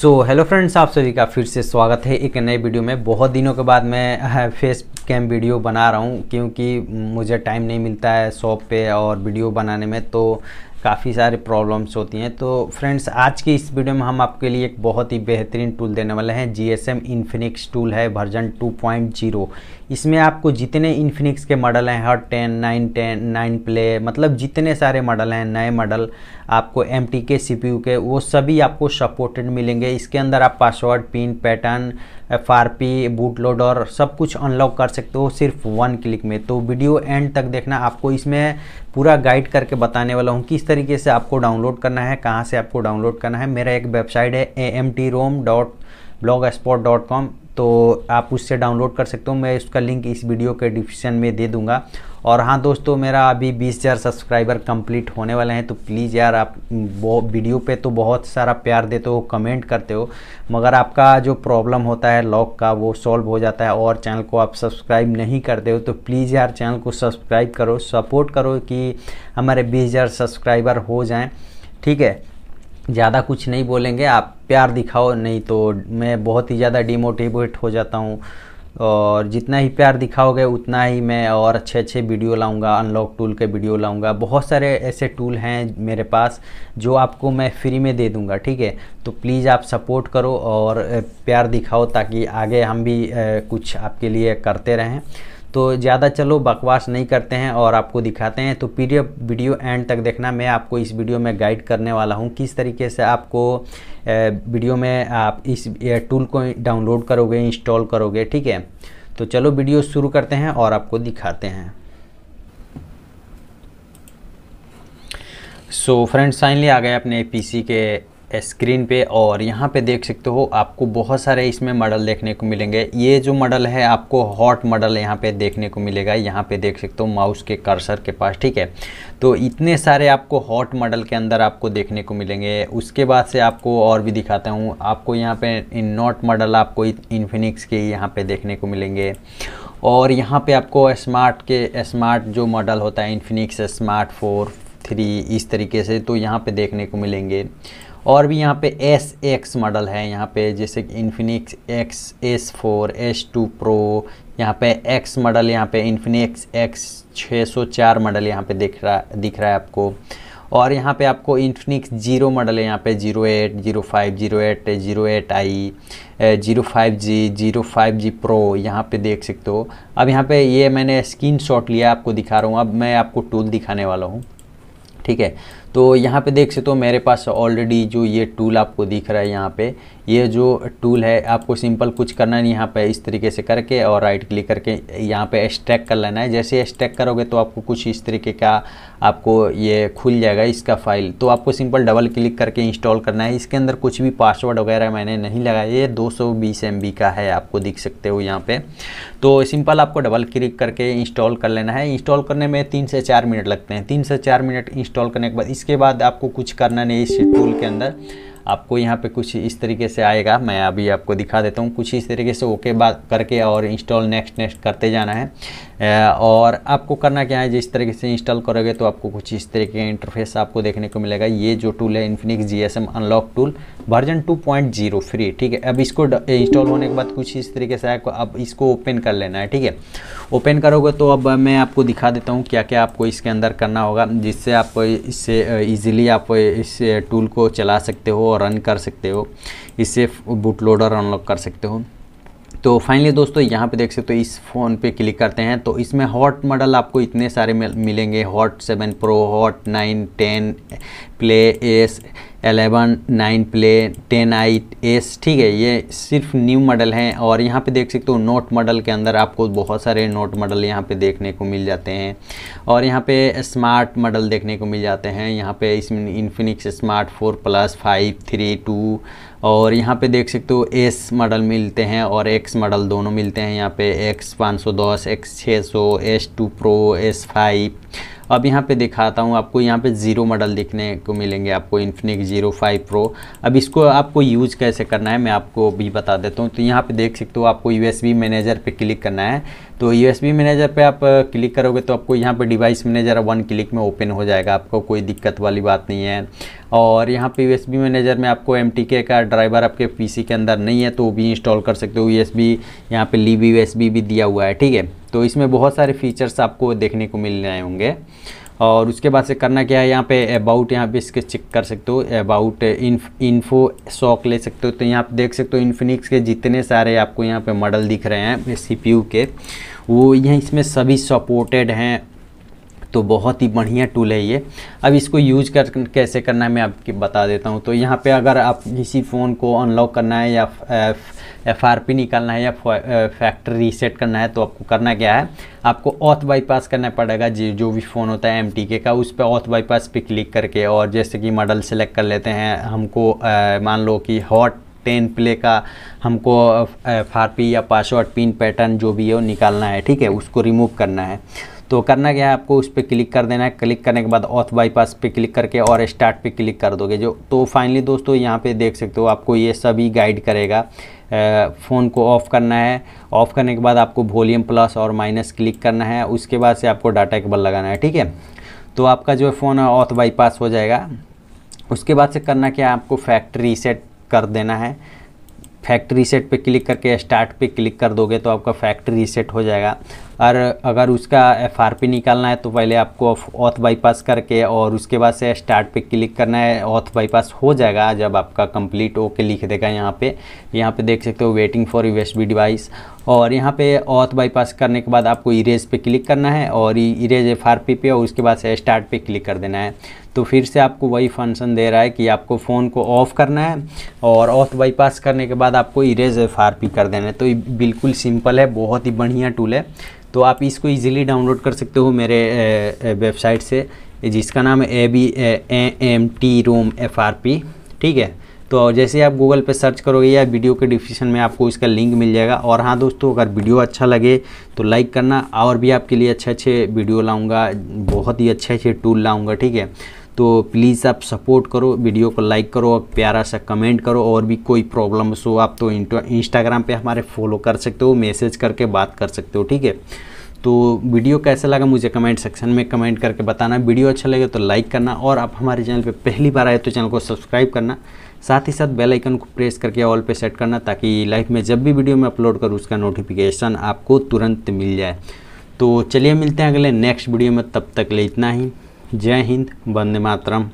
so hello friends आप सभी का फिर से स्वागत है एक नए वीडियो में बहुत दिनों के बाद मैं फेस कैम वीडियो बना रहा हूँ क्योंकि मुझे टाइम नहीं मिलता है शॉप पे और वीडियो बनाने में तो काफ़ी सारे प्रॉब्लम्स होती हैं तो फ्रेंड्स आज की इस वीडियो में हम आपके लिए एक बहुत ही बेहतरीन टूल देने वाले हैं G S M Infinix tool है वर्जन 2.0 इसमें आपको जितने इन्फिनिक्स के मॉडल हैं हर ten nine ten nine play मतलब जितने सारे मॉडल हैं नए मॉडल आपको एम टी के सी पी यू के वो सभी आपको सपोर्टेड मिलेंगे इसके अंदर आप password pin pattern F R P boot load और सब कुछ अनलॉक कर सकते हो सिर्फ वन क्लिक में तो वीडियो एंड तक देखना आपको इसमें पूरा गाइड करके बताने वाला हूँ किस तरह तरीके से आपको डाउनलोड करना है कहाँ से आपको डाउनलोड करना है मेरा एक वेबसाइट है A M T ROM dot blogspot dot com तो आप उससे डाउनलोड कर सकते हो मैं उसका लिंक इस वीडियो के डिस्क्रिप्शन में दे दूंगा और हाँ दोस्तों मेरा अभी बीस हज़ार सब्सक्राइबर कंप्लीट होने वाले हैं तो प्लीज़ यार आप वीडियो पे तो बहुत सारा प्यार देते हो कमेंट करते हो मगर आपका जो प्रॉब्लम होता है लॉक का वो सॉल्व हो जाता है और चैनल को आप सब्सक्राइब नहीं करते हो तो प्लीज़ यार चैनल को सब्सक्राइब करो सपोर्ट करो कि हमारे बीस सब्सक्राइबर हो जाएँ ठीक है ज़्यादा कुछ नहीं बोलेंगे आप प्यार दिखाओ नहीं तो मैं बहुत ही ज़्यादा डिमोटिवेट हो जाता हूँ और जितना ही प्यार दिखाओगे उतना ही मैं और अच्छे अच्छे वीडियो लाऊंगा अनलॉक टूल के वीडियो लाऊंगा बहुत सारे ऐसे टूल हैं मेरे पास जो आपको मैं फ्री में दे दूंगा ठीक है तो प्लीज़ आप सपोर्ट करो और प्यार दिखाओ ताकि आगे हम भी कुछ आपके लिए करते रहें तो ज़्यादा चलो बकवास नहीं करते हैं और आपको दिखाते हैं तो पी वीडियो एंड तक देखना मैं आपको इस वीडियो में गाइड करने वाला हूँ किस तरीके से आपको वीडियो में आप इस टूल को डाउनलोड करोगे इंस्टॉल करोगे ठीक है तो चलो वीडियो शुरू करते हैं और आपको दिखाते हैं सो फ्रेंड साइनली आ गए अपने पीसी के स्क्रीन पे और यहाँ पे देख सकते हो आपको बहुत सारे इसमें मॉडल देखने को मिलेंगे ये जो मॉडल है आपको हॉट मॉडल यहाँ पे देखने को मिलेगा यहाँ पे देख सकते हो माउस के कर्सर के पास ठीक है तो इतने सारे आपको हॉट मॉडल के अंदर आपको देखने को मिलेंगे उसके बाद से आपको और भी दिखाता हूँ आपको यहाँ पे नॉट मॉडल आपको इन्फिनिक्स के यहाँ पे देखने को मिलेंगे और यहाँ पे आपको स्मार्ट के स्मार्ट जो मॉडल होता है इन्फिनिक्स स्मार्ट फोर थ्री इस तरीके से तो यहाँ पे देखने को मिलेंगे और भी यहाँ पे एस एक्स मॉडल है यहाँ पे जैसे कि Infinix X S four S two pro यहाँ पे एक्स मॉडल यहाँ पे इन्फिनिक्स एक्स छः सौ चार मॉडल यहाँ पे दिख रहा दिख रहा है आपको और यहाँ पे आपको इन्फिनिक्स जीरो मॉडल है यहाँ पे zero eight zero five zero eight zero eight I zero five G zero five G pro यहाँ पे देख सकते हो अब यहाँ पे ये मैंने स्क्रीन शॉट लिया आपको दिखा रहा हूँ अब मैं आपको टूल दिखाने वाला हूँ ठीक है तो यहाँ पे देख सकते हो मेरे पास ऑलरेडी जो ये टूल आपको दिख रहा है यहाँ पे ये जो टूल है आपको सिंपल कुछ करना नहीं यहाँ पे इस तरीके से करके और राइट क्लिक करके यहाँ पे एक्सट्रैक कर लेना है जैसे एक्सट्रैक करोगे तो आपको कुछ इस तरीके का आपको ये खुल जाएगा इसका फाइल तो आपको सिंपल डबल क्लिक करके इंस्टॉल करना है इसके अंदर कुछ भी पासवर्ड वगैरह मैंने नहीं लगाया ये दो सौ का है आपको दिख सकते हो यहाँ पर तो सिंपल आपको डबल क्लिक करके इंस्टॉल कर लेना है इंस्टॉल करने में तीन से चार मिनट लगते हैं तीन से चार मिनट इंस्टॉल करने के बाद इस इसके बाद आपको कुछ करना नहीं इस टूल के अंदर आपको यहाँ पे कुछ इस तरीके से आएगा मैं अभी आपको दिखा देता हूँ कुछ इस तरीके से ओके बात करके और इंस्टॉल नेक्स्ट नेक्स्ट करते जाना है और आपको करना क्या है जिस तरीके से इंस्टॉल करोगे तो आपको कुछ इस तरीके का इंटरफेस आपको देखने को मिलेगा ये जो टूल है Infinix G unlock tool version zero free ठीक है अब इसको इंस्टॉल होने के बाद कुछ इस तरीके से आपको अब इसको ओपन कर लेना है ठीक है ओपन करोगे तो अब मैं आपको दिखा देता हूँ क्या क्या आपको इसके अंदर करना होगा जिससे आप इससे ईजिली आप इस टूल को चला सकते हो रन कर सकते हो इससे बूट लोडर अनलॉक कर सकते हो तो फाइनली दोस्तों यहाँ पे देख सकते हो इस फ़ोन पे क्लिक करते हैं तो इसमें हॉट मॉडल आपको इतने सारे मिलेंगे hot seven pro hot nine ten play S eleven nine play ten I S ठीक है ये सिर्फ न्यू मॉडल हैं और यहाँ पे देख सकते हो नोट मॉडल के अंदर आपको बहुत सारे नोट मॉडल यहाँ पे देखने को मिल जाते हैं और यहाँ पे स्मार्ट मॉडल देखने को मिल जाते हैं यहाँ पे इसमें Infinix smart four plus five three two और यहाँ पे देख सकते हो एस मॉडल मिलते हैं और एक्स मॉडल दोनों मिलते हैं यहाँ पे एक्स पाँच सौ दस एक्स छः सौ S two pro S five अब यहाँ पे दिखाता हूँ आपको यहाँ पे ज़ीरो मॉडल देखने को मिलेंगे आपको इन्फिनिक ज़ीरो फाइव प्रो अब इसको आपको यूज़ कैसे करना है मैं आपको भी बता देता हूँ तो यहाँ पे देख सकते हो आपको यूएसबी मैनेजर पे क्लिक करना है तो यूएसबी मैनेजर पे आप क्लिक करोगे तो आपको यहाँ पे डिवाइस मैनेजर वन क्लिक में ओपन हो जाएगा आपको कोई दिक्कत वाली बात नहीं है और यहाँ पे यूएसबी मैनेजर में आपको एम का ड्राइवर आपके पी के अंदर नहीं है तो वो भी इंस्टॉल कर सकते हो बी यहाँ पे लीव यूएसबी भी दिया हुआ है ठीक है तो इसमें बहुत सारे फीचर्स आपको देखने को मिल रहे होंगे और उसके बाद से करना क्या है यहाँ पे अबाउट यहाँ पे इसके चेक कर सकते हो अबाउट इन्फो शॉक ले सकते हो तो यहाँ पे देख सकते हो इन्फिनिक्स के जितने सारे आपको यहाँ पे मॉडल दिख रहे हैं सी के वो यहाँ इसमें सभी सपोर्टेड हैं तो बहुत ही बढ़िया टूल है ये अब इसको यूज कर कैसे करना है मैं आपकी बता देता हूँ तो यहाँ पे अगर आप किसी फ़ोन को अनलॉक करना है या एफ आर पी निकालना है या फैक्ट्री रीसेट करना है तो आपको करना क्या है आपको ऑथ बाईपास करना पड़ेगा जी जो भी फ़ोन होता है एम टी के का उस पर ऑथ बाईपास पे क्लिक करके और जैसे कि मॉडल सेलेक्ट कर लेते हैं हमको मान लो कि हॉट टेन प्ले का हमको एफ या पासवर्ड पिन पैटर्न जो भी है वो निकालना है ठीक है उसको रिमूव करना है तो करना क्या है आपको उस पर क्लिक कर देना है क्लिक करने के बाद ऑथ बाईपास पे क्लिक करके और स्टार्ट पे क्लिक कर दोगे जो तो फाइनली दोस्तों यहाँ पे देख सकते हो आपको ये सभी गाइड करेगा फ़ोन को ऑफ़ करना है ऑफ़ करने के बाद आपको वॉल्यूम प्लस और माइनस क्लिक करना है उसके बाद से आपको डाटा केबल लगाना है ठीक है तो आपका जो फ़ोन है ऑथ बाईपास हो जाएगा उसके बाद से करना क्या है आपको फैक्ट्री रीसेट कर देना है फैक्ट्री रीसेट पे क्लिक करके स्टार्ट पे क्लिक कर दोगे तो आपका फैक्ट्री रीसेट हो जाएगा और अगर उसका एफ निकालना है तो पहले आपको ऑथ बाईपास करके और उसके बाद से स्टार्ट पे क्लिक करना है ऑथ बाईपास हो जाएगा जब आपका कंप्लीट ओके लिख देगा यहाँ पे यहाँ पे देख सकते हो वेटिंग फॉर यू डिवाइस और यहाँ पे ऑथ बाईपास करने के बाद आपको इरेज पे क्लिक करना है और इरेज एफ पे और उसके बाद से स्टार्ट पे क्लिक कर देना है तो फिर से आपको वही फंक्शन दे रहा है कि आपको फ़ोन को ऑफ़ करना है और ऑफ बाईपास करने के बाद आपको इरेज एफ कर देना है तो बिल्कुल सिंपल है बहुत ही बढ़िया टूल है तो आप इसको इजीली डाउनलोड कर सकते हो मेरे वेबसाइट से जिसका नाम है A B M T ROM F R P ठीक है तो जैसे आप गूगल पे सर्च करोगे या वीडियो के डिस्क्रिप्शन में आपको इसका लिंक मिल जाएगा और हाँ दोस्तों अगर वीडियो अच्छा लगे तो लाइक करना और भी आपके लिए अच्छे अच्छे वीडियो लाऊंगा बहुत ही अच्छे अच्छे टूल लाऊंगा ठीक है तो प्लीज़ आप सपोर्ट करो वीडियो को लाइक करो और प्यारा सा कमेंट करो और भी कोई प्रॉब्लम्स हो आप तो इंस्टाग्राम पे हमारे फॉलो कर सकते हो मैसेज करके बात कर सकते हो ठीक है तो वीडियो कैसा लगा मुझे कमेंट सेक्शन में कमेंट करके बताना वीडियो अच्छा लगे तो लाइक करना और आप हमारे चैनल पर पहली बार आए तो चैनल को सब्सक्राइब करना साथ ही साथ बेल आइकन को प्रेस करके ऑल पे सेट करना ताकि लाइफ में जब भी वीडियो मैं अपलोड करूँ उसका नोटिफिकेशन आपको तुरंत मिल जाए तो चलिए मिलते हैं अगले नेक्स्ट वीडियो में तब तक ले इतना ही जय हिंद वंदे मातरम